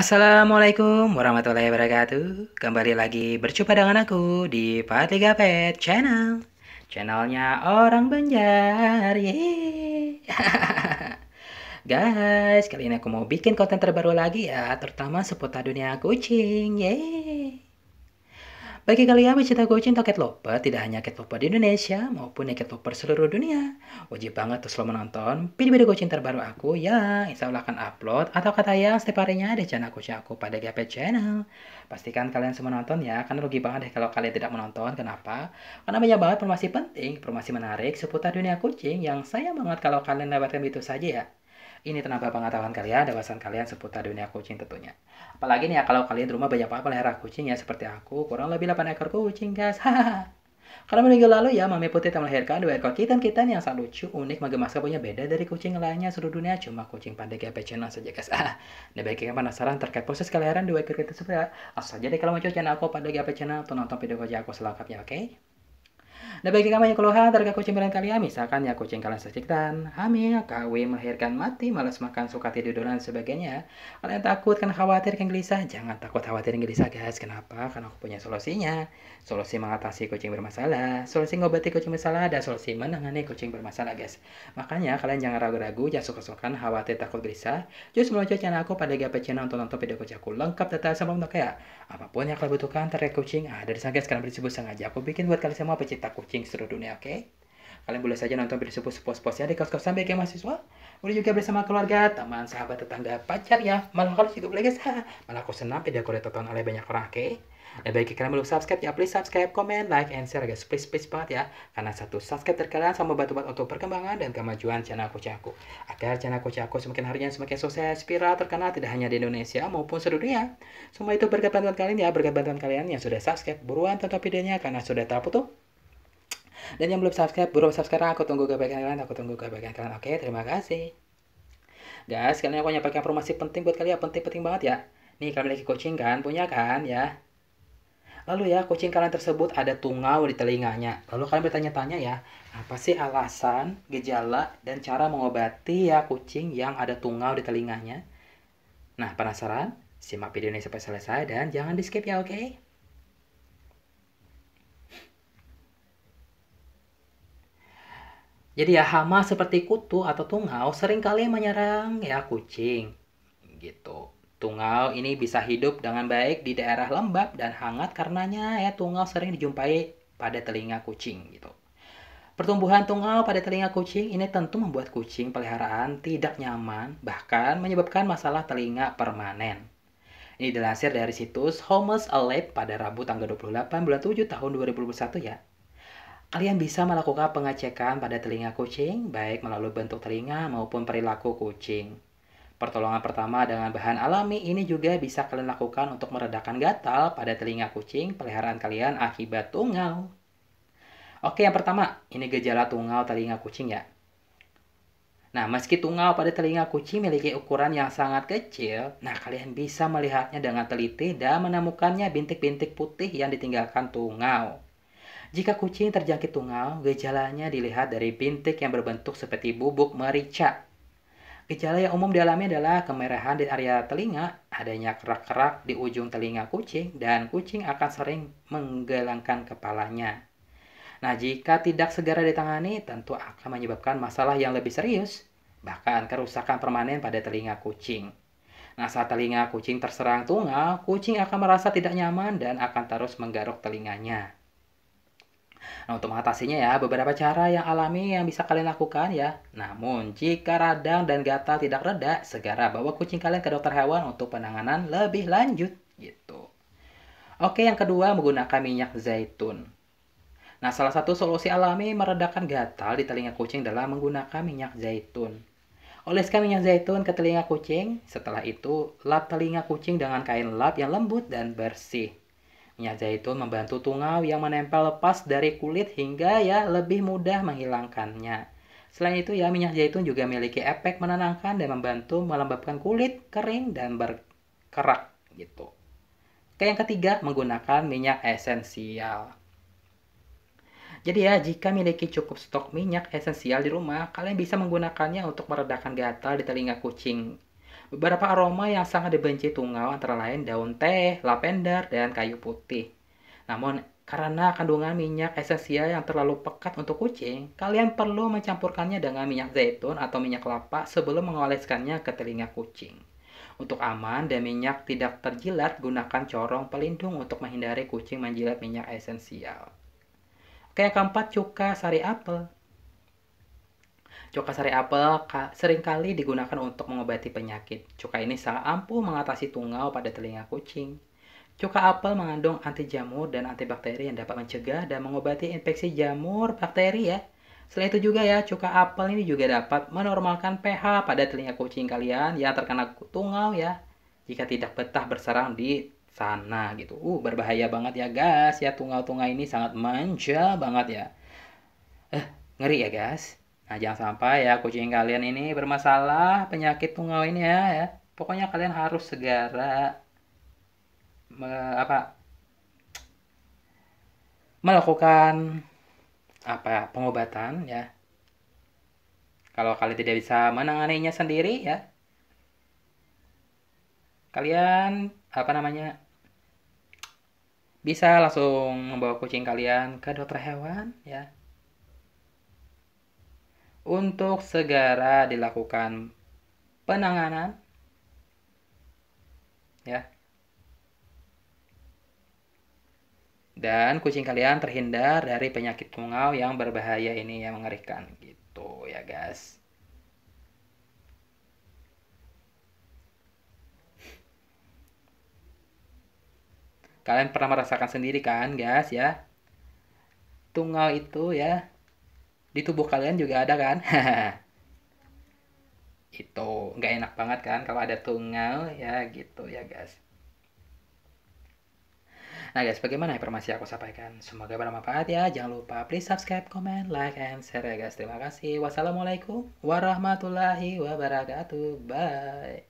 Assalamualaikum warahmatullahi wabarakatuh Kembali lagi berjumpa dengan aku di Fatliga Pet Channel Channelnya orang Banjar, Guys, kali ini aku mau bikin konten terbaru lagi ya Terutama seputar dunia kucing Yeay bagi kalian pecinta kucing atau cat lover, tidak hanya cat lover di Indonesia maupun ya cat lover seluruh dunia, wajib banget terus selalu menonton video-video kucing terbaru aku yang insya Allah akan upload atau kata yang setiap harinya di channel kucing aku pada GP Channel. Pastikan kalian semua nonton ya, karena rugi banget deh kalau kalian tidak menonton. Kenapa? Karena banyak banget informasi penting, informasi menarik seputar dunia kucing yang sayang banget kalau kalian lewatkan begitu saja ya. Ini tenaga pengetahuan kalian, dewasan kalian seputar dunia kucing tentunya. Apalagi nih ya kalau kalian di rumah banyak apa pelihara kucing ya seperti aku, kurang lebih 8 ekor kucing guys. Karena minggu lalu ya, Mami Putih telah melahirkan dua ekor kitan-kitan yang sangat lucu, unik, menggemaskan punya beda dari kucing lainnya seluruh dunia. Cuma kucing pandai GP channel saja guys. Ah, nah bagi yang penasaran terkait proses kelahiran dua ekor kitan sebenarnya, langsung saja deh kalau mau channel aku pada GP channel atau nonton video kerja aku selengkapnya, oke? Okay? Nah bagi kamu yang keluhan terkait kucing pilihan kalian, ya, misalkan ya kucing kalian dan hamil, kawin, melahirkan mati, malas makan, suka tidur dan sebagainya. Kalian takut kan khawatir kan gelisah? Jangan takut khawatir dan gelisah guys. Kenapa? Karena aku punya solusinya. Solusi mengatasi kucing bermasalah, solusi mengobati kucing bermasalah, dan solusi menangani kucing bermasalah guys. Makanya kalian jangan ragu-ragu, jangan suka-sukan, khawatir, takut gelisah. Just meluncur channel aku pada GP Channel untuk nonton video kucing aku lengkap data sama untuk kayak apapun yang kalian butuhkan terkait kucing Ah dari sana guys karena beri sengaja aku bikin buat kalian semua pecinta kucing seluruh dunia, oke? Okay? Kalian boleh saja nonton video pos posnya di kaos-kosan BK Mahasiswa. Boleh juga bersama keluarga, teman, sahabat, tetangga, pacar ya. Malah kalau juga boleh guys. Malah aku senang video aku ditonton oleh banyak orang, oke? Okay? Lebih baik kalian belum subscribe ya, please subscribe, comment, like, and share guys. Please, please banget ya. Karena satu subscribe terkalian sama batu banget untuk perkembangan dan kemajuan channel Kucing Aku. Agar channel Kucing Aku semakin harinya semakin sukses, viral, terkenal tidak hanya di Indonesia maupun seluruh dunia. Semua itu berkat bantuan kalian ya, berkat bantuan kalian yang sudah subscribe. Buruan tonton videonya karena sudah terputus dan yang belum subscribe, belum subscribe aku tunggu kebaikan kalian, aku tunggu kebaikan kalian. Oke, terima kasih. Guys, kalian aku nyampaikan informasi penting buat kalian, penting-penting banget ya. Nih, kalian lagi coaching kan, punya kan ya. Lalu ya, kucing kalian tersebut ada tungau di telinganya. Lalu kalian bertanya-tanya ya, apa sih alasan, gejala, dan cara mengobati ya kucing yang ada tungau di telinganya? Nah, penasaran? Simak video ini sampai selesai dan jangan di skip ya, oke? Okay? Jadi ya hama seperti kutu atau tungau seringkali menyerang ya kucing. Gitu. Tungau ini bisa hidup dengan baik di daerah lembab dan hangat karenanya ya tungau sering dijumpai pada telinga kucing gitu. Pertumbuhan tungau pada telinga kucing ini tentu membuat kucing peliharaan tidak nyaman, bahkan menyebabkan masalah telinga permanen. Ini dilansir dari situs Homeless Alert pada Rabu tanggal 28 bulan 7 tahun 2021 ya. Kalian bisa melakukan pengecekan pada telinga kucing, baik melalui bentuk telinga maupun perilaku kucing. Pertolongan pertama dengan bahan alami ini juga bisa kalian lakukan untuk meredakan gatal pada telinga kucing peliharaan kalian akibat tungau. Oke, yang pertama, ini gejala tungau telinga kucing ya. Nah, meski tungau pada telinga kucing memiliki ukuran yang sangat kecil, nah kalian bisa melihatnya dengan teliti dan menemukannya bintik-bintik putih yang ditinggalkan tungau. Jika kucing terjangkit tungau, gejalanya dilihat dari bintik yang berbentuk seperti bubuk merica. Gejala yang umum dialami adalah kemerahan di area telinga, adanya kerak-kerak di ujung telinga kucing, dan kucing akan sering menggelangkan kepalanya. Nah, jika tidak segera ditangani, tentu akan menyebabkan masalah yang lebih serius, bahkan kerusakan permanen pada telinga kucing. Nah, saat telinga kucing terserang tungau, kucing akan merasa tidak nyaman dan akan terus menggaruk telinganya. Nah, untuk mengatasinya ya, beberapa cara yang alami yang bisa kalian lakukan ya. Namun, jika radang dan gatal tidak reda, segera bawa kucing kalian ke dokter hewan untuk penanganan lebih lanjut gitu. Oke, yang kedua menggunakan minyak zaitun. Nah, salah satu solusi alami meredakan gatal di telinga kucing adalah menggunakan minyak zaitun. Oleskan minyak zaitun ke telinga kucing, setelah itu lap telinga kucing dengan kain lap yang lembut dan bersih. Minyak zaitun membantu tungau yang menempel lepas dari kulit hingga ya lebih mudah menghilangkannya. Selain itu ya minyak zaitun juga memiliki efek menenangkan dan membantu melembabkan kulit, kering dan berkerak gitu. Oke, yang ketiga menggunakan minyak esensial. Jadi ya, jika memiliki cukup stok minyak esensial di rumah, kalian bisa menggunakannya untuk meredakan gatal di telinga kucing Beberapa aroma yang sangat dibenci tungau antara lain daun teh, lavender, dan kayu putih. Namun, karena kandungan minyak esensial yang terlalu pekat untuk kucing, kalian perlu mencampurkannya dengan minyak zaitun atau minyak kelapa sebelum mengoleskannya ke telinga kucing. Untuk aman dan minyak tidak terjilat, gunakan corong pelindung untuk menghindari kucing menjilat minyak esensial. Oke, yang keempat, cuka sari apel. Cuka sari apel seringkali digunakan untuk mengobati penyakit. Cuka ini sangat ampuh mengatasi tungau pada telinga kucing. Cuka apel mengandung anti jamur dan antibakteri yang dapat mencegah dan mengobati infeksi jamur bakteri ya. Selain itu juga ya, cuka apel ini juga dapat menormalkan pH pada telinga kucing kalian yang terkena tungau ya. Jika tidak betah bersarang di sana gitu. Uh, berbahaya banget ya guys. Ya tungau-tungau ini sangat manja banget ya. Eh, ngeri ya guys. Nah, jangan sampai ya kucing kalian ini bermasalah penyakit tungau ini ya, ya. Pokoknya kalian harus segera me, apa melakukan apa pengobatan ya. Kalau kalian tidak bisa menanganinya sendiri ya, kalian apa namanya bisa langsung membawa kucing kalian ke dokter hewan ya untuk segera dilakukan penanganan ya. Dan kucing kalian terhindar dari penyakit tungau yang berbahaya ini yang mengerikan gitu ya guys. Kalian pernah merasakan sendiri kan guys ya. Tungau itu ya di tubuh kalian juga ada kan itu nggak enak banget kan kalau ada tungau ya gitu ya guys Nah guys, bagaimana informasi aku sampaikan? Semoga bermanfaat ya. Jangan lupa please subscribe, comment, like, and share ya guys. Terima kasih. Wassalamualaikum warahmatullahi wabarakatuh. Bye.